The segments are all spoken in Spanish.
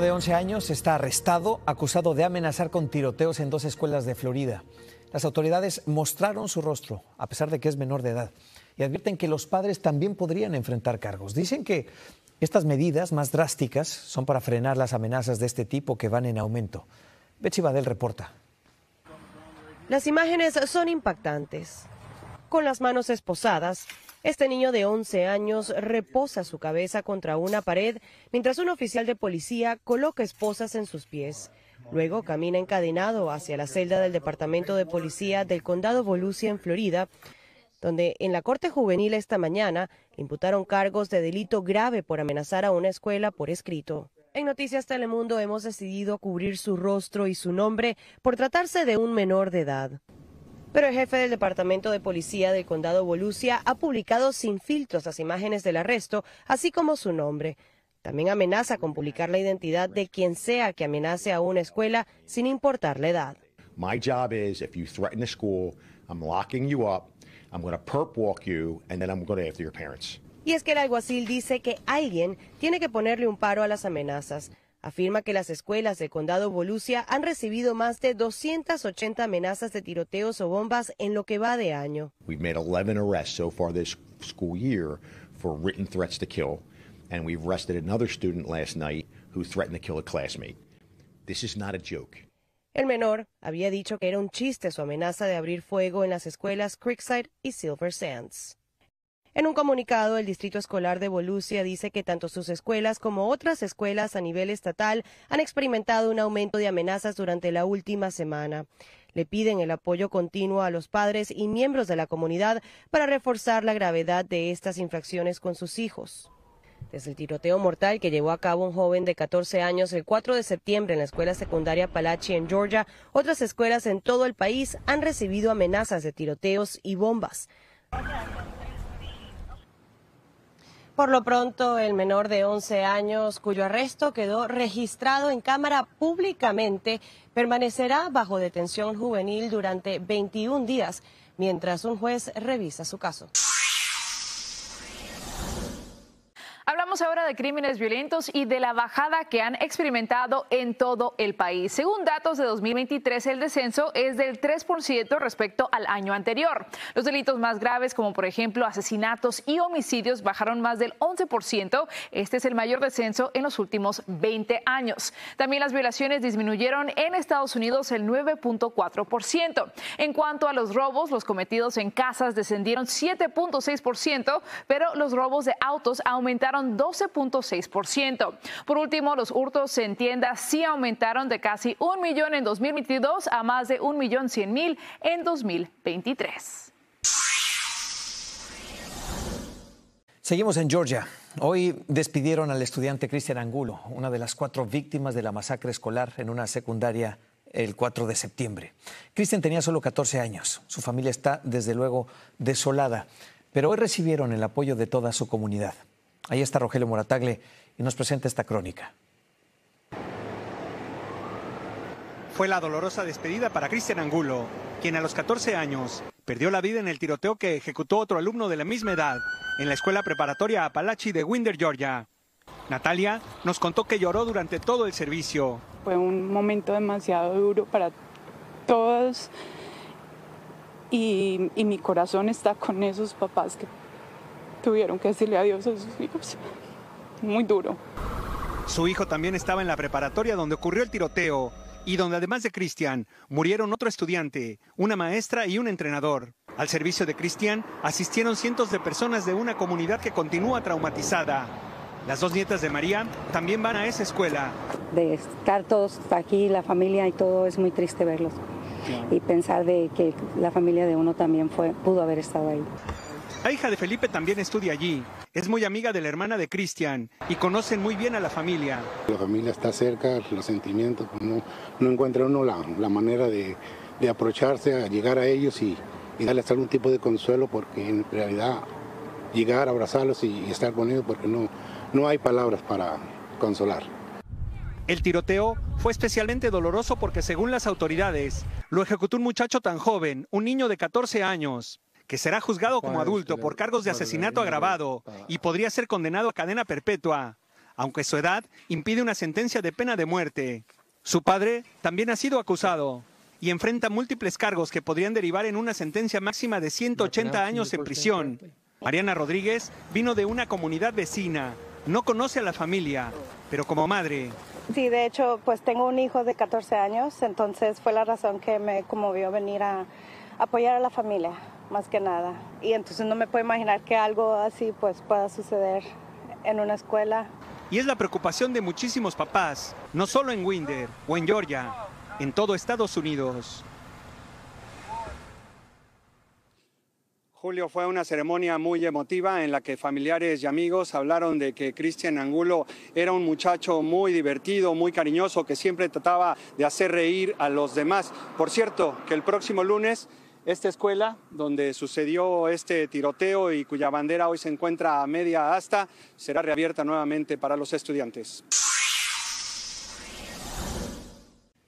de 11 años está arrestado, acusado de amenazar con tiroteos en dos escuelas de Florida. Las autoridades mostraron su rostro, a pesar de que es menor de edad, y advierten que los padres también podrían enfrentar cargos. Dicen que estas medidas más drásticas son para frenar las amenazas de este tipo que van en aumento. Betsy Badel reporta. Las imágenes son impactantes. Con las manos esposadas, este niño de 11 años reposa su cabeza contra una pared mientras un oficial de policía coloca esposas en sus pies. Luego camina encadenado hacia la celda del Departamento de Policía del Condado Volusia en Florida, donde en la Corte Juvenil esta mañana imputaron cargos de delito grave por amenazar a una escuela por escrito. En Noticias Telemundo hemos decidido cubrir su rostro y su nombre por tratarse de un menor de edad. Pero el jefe del Departamento de Policía del Condado Bolusia ha publicado sin filtros las imágenes del arresto, así como su nombre. También amenaza con publicar la identidad de quien sea que amenace a una escuela sin importar la edad. My job is if you threaten a school, I'm locking you up, I'm going perp walk you and then I'm going after your parents. Y es que el alguacil dice que alguien tiene que ponerle un paro a las amenazas afirma que las escuelas del condado Volusia han recibido más de 280 amenazas de tiroteos o bombas en lo que va de año. We've made 11 arrests so far this school year for written threats to kill, and we've arrested another student last night who threatened to kill a classmate. This is not a joke. El menor había dicho que era un chiste su amenaza de abrir fuego en las escuelas Creekside y Silver Sands. En un comunicado, el Distrito Escolar de Bolusia dice que tanto sus escuelas como otras escuelas a nivel estatal han experimentado un aumento de amenazas durante la última semana. Le piden el apoyo continuo a los padres y miembros de la comunidad para reforzar la gravedad de estas infracciones con sus hijos. Desde el tiroteo mortal que llevó a cabo un joven de 14 años el 4 de septiembre en la escuela secundaria Palachi en Georgia, otras escuelas en todo el país han recibido amenazas de tiroteos y bombas. Por lo pronto, el menor de 11 años, cuyo arresto quedó registrado en cámara públicamente, permanecerá bajo detención juvenil durante 21 días, mientras un juez revisa su caso. ahora de crímenes violentos y de la bajada que han experimentado en todo el país. Según datos de 2023, el descenso es del 3% respecto al año anterior. Los delitos más graves, como por ejemplo asesinatos y homicidios, bajaron más del 11%. Este es el mayor descenso en los últimos 20 años. También las violaciones disminuyeron en Estados Unidos el 9.4%. En cuanto a los robos, los cometidos en casas descendieron 7.6%, pero los robos de autos aumentaron 12.6%. Por último, los hurtos en tiendas sí aumentaron de casi un millón en 2022 a más de un millón cien mil en 2023. Seguimos en Georgia. Hoy despidieron al estudiante Cristian Angulo, una de las cuatro víctimas de la masacre escolar en una secundaria el 4 de septiembre. Cristian tenía solo 14 años. Su familia está, desde luego, desolada, pero hoy recibieron el apoyo de toda su comunidad. Ahí está Rogelio Moratagle y nos presenta esta crónica. Fue la dolorosa despedida para Cristian Angulo, quien a los 14 años perdió la vida en el tiroteo que ejecutó otro alumno de la misma edad en la escuela preparatoria Apalachi de Winder, Georgia. Natalia nos contó que lloró durante todo el servicio. Fue un momento demasiado duro para todos y, y mi corazón está con esos papás que tuvieron que decirle adiós a sus hijos. Muy duro. Su hijo también estaba en la preparatoria donde ocurrió el tiroteo y donde además de Cristian murieron otro estudiante, una maestra y un entrenador. Al servicio de Cristian asistieron cientos de personas de una comunidad que continúa traumatizada. Las dos nietas de María también van a esa escuela. De estar todos aquí, la familia y todo, es muy triste verlos. Y pensar de que la familia de uno también pudo haber estado ahí. La hija de Felipe también estudia allí. Es muy amiga de la hermana de Cristian y conocen muy bien a la familia. La familia está cerca, los sentimientos, pues, no, no encuentra uno la, manera de, de a llegar a ellos y, darles algún tipo de consuelo porque en realidad llegar, abrazarlos y, estar con ellos porque no, no hay palabras para consolar. El tiroteo fue especialmente doloroso porque según las autoridades lo ejecutó un muchacho tan joven, un niño de 14 años que será juzgado como adulto por cargos de asesinato agravado ah. y podría ser condenado a cadena perpetua, aunque su edad impide una sentencia de pena de muerte. Su padre también ha sido acusado y enfrenta múltiples cargos que podrían derivar en una sentencia máxima de 180 años en prisión. Mariana Rodríguez vino de una comunidad vecina, no conoce a la familia, pero como madre Sí, de hecho, pues tengo un hijo de 14 años, entonces fue la razón que me conmovió venir a, apoyar a la familia, más que nada. Y entonces no me puedo imaginar que algo así pues pueda suceder en una escuela. Y es la preocupación de muchísimos papás, no solo en Winder o en Georgia, en todo Estados Unidos. Julio, fue una ceremonia muy emotiva en la que familiares y amigos hablaron de que Cristian Angulo era un muchacho muy divertido, muy cariñoso, que siempre trataba de hacer reír a los demás. Por cierto, que el próximo lunes esta escuela, donde sucedió este tiroteo y cuya bandera hoy se encuentra a media asta, será reabierta nuevamente para los estudiantes.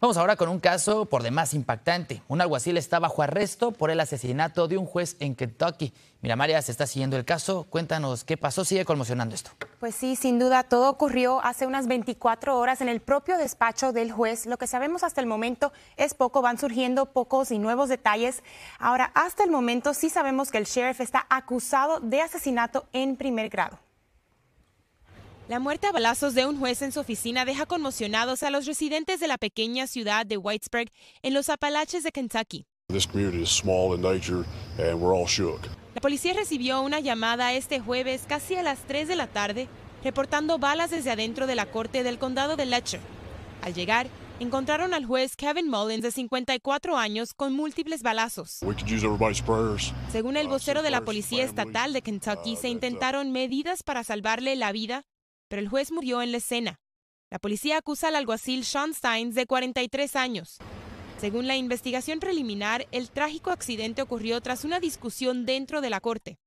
Vamos ahora con un caso por demás impactante. Un alguacil está bajo arresto por el asesinato de un juez en Kentucky. Mira, María, se está siguiendo el caso. Cuéntanos qué pasó. Sigue conmocionando esto. Pues sí, sin duda, todo ocurrió hace unas 24 horas en el propio despacho del juez. Lo que sabemos hasta el momento es poco. Van surgiendo pocos y nuevos detalles. Ahora, hasta el momento sí sabemos que el sheriff está acusado de asesinato en primer grado. La muerte a balazos de un juez en su oficina deja conmocionados a los residentes de la pequeña ciudad de Whitesburg en los Apalaches de Kentucky. La policía recibió una llamada este jueves casi a las 3 de la tarde reportando balas desde adentro de la corte del condado de Letcher. Al llegar, encontraron al juez Kevin Mullins de 54 años con múltiples balazos. Según el uh, vocero de la Policía Estatal de Kentucky, uh, se uh, intentaron medidas para salvarle la vida, pero el juez murió en la escena. La policía acusa al alguacil Sean Steins de 43 años. Según la investigación preliminar, el trágico accidente ocurrió tras una discusión dentro de la corte.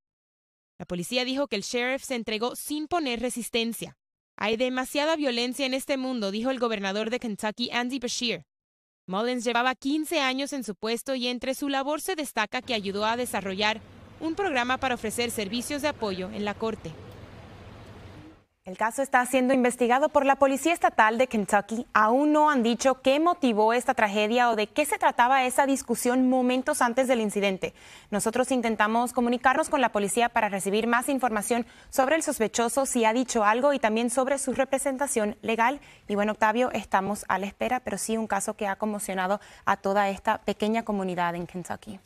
La policía dijo que el sheriff se entregó sin poner resistencia. Hay demasiada violencia en este mundo, dijo el gobernador de Kentucky, Andy Bashir. Mullins llevaba 15 años en su puesto y entre su labor se destaca que ayudó a desarrollar un programa para ofrecer servicios de apoyo en la corte. El caso está siendo investigado por la Policía Estatal de Kentucky. Aún no han dicho qué motivó esta tragedia o de qué se trataba esa discusión momentos antes del incidente. Nosotros intentamos comunicarnos con la policía para recibir más información sobre el sospechoso, si ha dicho algo y también sobre su representación legal. Y bueno, Octavio, estamos a la espera, pero sí un caso que ha conmocionado a toda esta pequeña comunidad en Kentucky.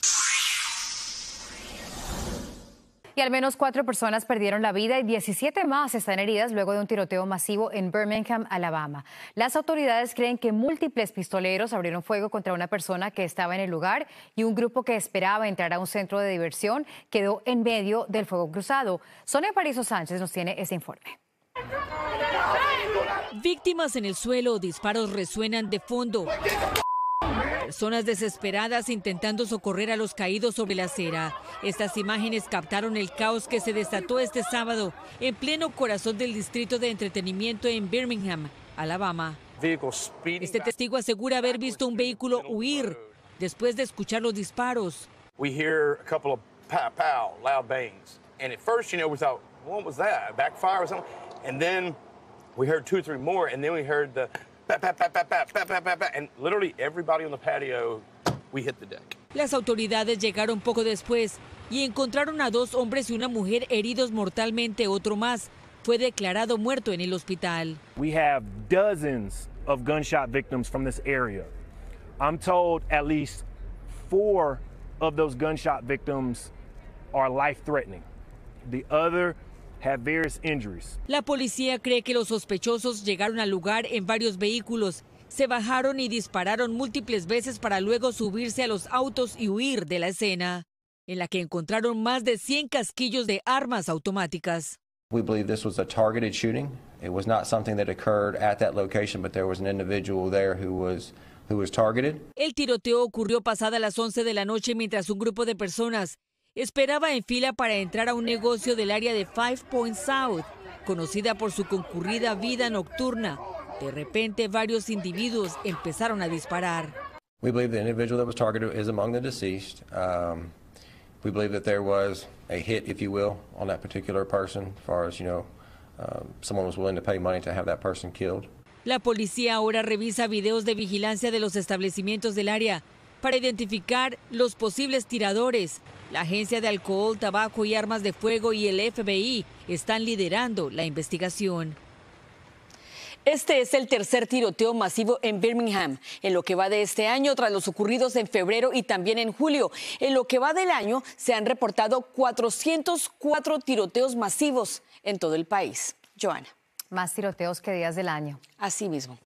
Y al menos cuatro personas perdieron la vida y 17 más están heridas luego de un tiroteo masivo en Birmingham, Alabama. Las autoridades creen que múltiples pistoleros abrieron fuego contra una persona que estaba en el lugar y un grupo que esperaba entrar a un centro de diversión quedó en medio del fuego cruzado. Sonia Parizo Sánchez nos tiene ese informe. Víctimas en el suelo, disparos resuenan de fondo. Personas desesperadas intentando socorrer a los caídos sobre la acera. Estas imágenes captaron el caos que se desató este sábado en pleno corazón del distrito de entretenimiento en Birmingham, Alabama. Este testigo asegura haber visto un vehículo huir después de escuchar los disparos. And las autoridades llegaron poco después y encontraron a dos hombres y una mujer heridos mortalmente, otro más fue declarado muerto en el hospital. We have dozens of gunshot victims from this area. I'm told at least four of those gunshot victims are life threatening. The other la policía cree que los sospechosos llegaron al lugar en varios vehículos, se bajaron y dispararon múltiples veces para luego subirse a los autos y huir de la escena, en la que encontraron más de 100 casquillos de armas automáticas. El tiroteo ocurrió pasada las 11 de la noche mientras un grupo de personas esperaba en fila para entrar a un negocio del área de Five Points South, conocida por su concurrida vida nocturna. De repente varios individuos empezaron a disparar. La policía ahora revisa videos de vigilancia de los establecimientos del área para identificar los posibles tiradores. La Agencia de Alcohol, Tabaco y Armas de Fuego y el FBI están liderando la investigación. Este es el tercer tiroteo masivo en Birmingham, en lo que va de este año, tras los ocurridos en febrero y también en julio. En lo que va del año, se han reportado 404 tiroteos masivos en todo el país. Joana. Más tiroteos que días del año. Así mismo.